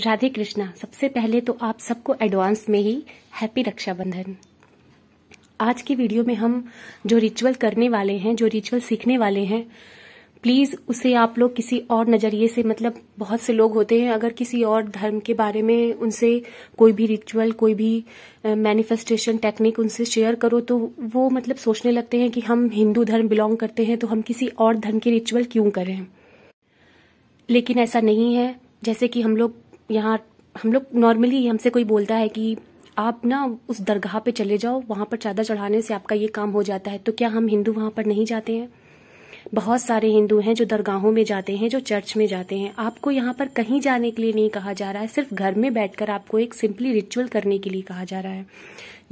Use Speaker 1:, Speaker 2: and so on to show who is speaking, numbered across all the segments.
Speaker 1: राधे कृष्णा सबसे पहले तो आप सबको एडवांस में ही हैप्पी रक्षाबंधन आज की वीडियो में हम जो रिचुअल करने वाले हैं जो रिचुअल सीखने वाले हैं प्लीज उसे आप लोग किसी और नजरिए से मतलब बहुत से लोग होते हैं अगर किसी और धर्म के बारे में उनसे कोई भी रिचुअल कोई भी मैनिफेस्टेशन टेक्निक उनसे शेयर करो तो वो मतलब सोचने लगते हैं कि हम हिंदू धर्म बिलोंग करते हैं तो हम किसी और धर्म के रिचुअल क्यों करें लेकिन ऐसा नहीं है जैसे कि हम लोग यहाँ हम लोग नॉर्मली हमसे कोई बोलता है कि आप ना उस दरगाह पे चले जाओ वहां पर चादर चढ़ाने से आपका ये काम हो जाता है तो क्या हम हिंदू वहां पर नहीं जाते हैं बहुत सारे हिंदू हैं जो दरगाहों में जाते हैं जो चर्च में जाते हैं आपको यहां पर कहीं जाने के लिए नहीं कहा जा रहा है सिर्फ घर में बैठकर आपको एक सिंपली रिचुअल करने के लिए कहा जा रहा है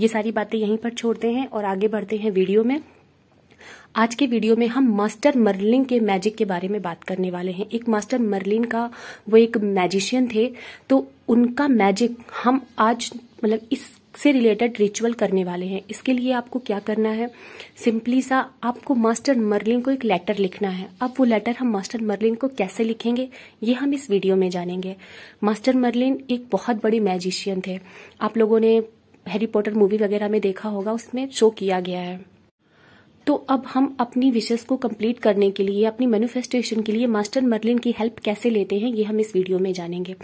Speaker 1: ये सारी बातें यहीं पर छोड़ते हैं और आगे बढ़ते हैं वीडियो में आज के वीडियो में हम मास्टर मर्लिन के मैजिक के बारे में बात करने वाले हैं एक मास्टर मर्लिन का वो एक मैजिशियन थे तो उनका मैजिक हम आज मतलब इस से रिलेटेड रिचुअल करने वाले हैं इसके लिए आपको क्या करना है सिंपली सा आपको मास्टर मर्लिन को एक लेटर लिखना है अब वो लेटर हम मास्टर मर्लिन को कैसे लिखेंगे ये हम इस वीडियो में जानेंगे मास्टर मर्लिन एक बहुत बड़ी मैजिशियन थे आप लोगों ने हैरी पॉटर मूवी वगैरह में देखा होगा उसमें शो किया गया है तो अब हम अपनी विशेष को कंप्लीट करने के लिए अपनी मैनुफेस्टेशन के लिए मास्टर मर्लिन की हेल्प कैसे लेते हैं ये हम इस वीडियो में जानेंगे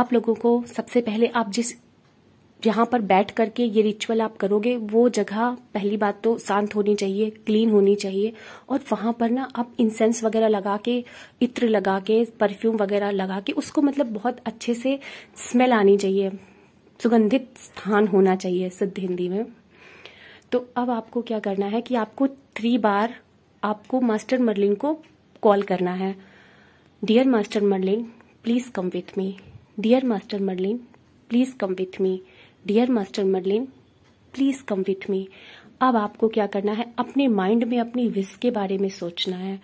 Speaker 1: आप लोगों को सबसे पहले आप जिस यहां पर बैठ करके ये रिचुअल आप करोगे वो जगह पहली बात तो शांत होनी चाहिए क्लीन होनी चाहिए और वहां पर ना आप इंसेंस वगैरह लगा के इत्र लगा के परफ्यूम वगैरह लगा के उसको मतलब बहुत अच्छे से स्मेल आनी चाहिए सुगंधित स्थान होना चाहिए सिद्ध हिंदी में तो अब आपको क्या करना है कि आपको थ्री बार आपको मास्टर मरलिन को कॉल करना है dear master Merlin please come with me dear master Merlin please come with me dear master Merlin please come with me अब आपको क्या करना है अपने माइंड में अपनी विश के बारे में सोचना है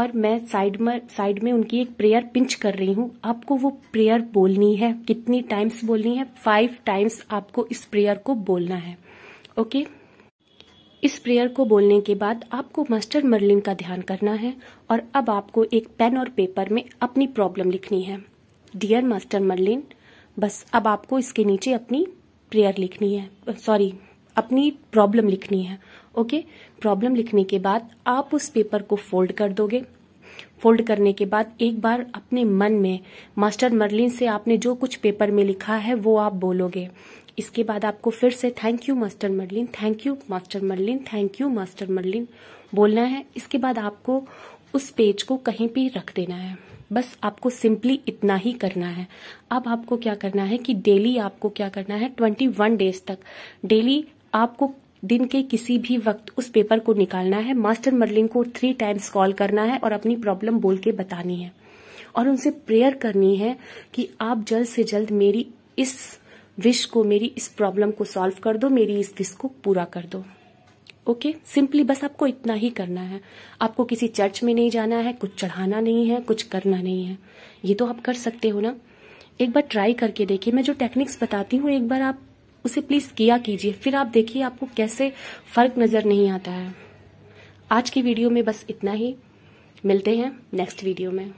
Speaker 1: और मैं साइड में साइड में उनकी एक प्रेयर पिंच कर रही हूं आपको वो प्रेयर बोलनी है कितनी टाइम्स बोलनी है फाइव टाइम्स आपको इस प्रेयर को बोलना है ओके okay? इस प्रेयर को बोलने के बाद आपको मास्टर मर्लिन का ध्यान करना है और अब आपको एक पेन और पेपर में अपनी प्रॉब्लम लिखनी है डियर मास्टर मर्लिन बस अब आपको इसके नीचे अपनी प्रेयर लिखनी है सॉरी अपनी प्रॉब्लम लिखनी है ओके प्रॉब्लम लिखने के बाद आप उस पेपर को फोल्ड कर दोगे फोल्ड करने के बाद एक बार अपने मन में मास्टर मरलिन से आपने जो कुछ पेपर में लिखा है वो आप बोलोगे इसके बाद आपको फिर से thank you master Merlin thank you master Merlin thank you master Merlin बोलना है इसके बाद आपको उस पेज को कहीं भी रख देना है बस आपको सिंपली इतना ही करना है अब आपको क्या करना है कि डेली आपको क्या करना है ट्वेंटी वन डेज तक डेली आपको दिन के किसी भी वक्त उस पेपर को निकालना है मास्टर मर्लिंग को थ्री टाइम्स कॉल करना है और अपनी प्रॉब्लम बोल के बतानी है और उनसे प्रेयर करनी है कि आप जल्द से जल्द मेरी इस विश को मेरी इस प्रॉब्लम को सॉल्व कर दो मेरी इस विश को पूरा कर दो ओके okay? सिंपली बस आपको इतना ही करना है आपको किसी चर्च में नहीं जाना है कुछ चढ़ाना नहीं है कुछ करना नहीं है ये तो आप कर सकते हो ना एक बार ट्राई करके देखिए मैं जो टेक्निक्स बताती हूँ एक बार आप उसे प्लीज किया कीजिए फिर आप देखिए आपको कैसे फर्क नजर नहीं आता है आज की वीडियो में बस इतना ही मिलते हैं नेक्स्ट वीडियो में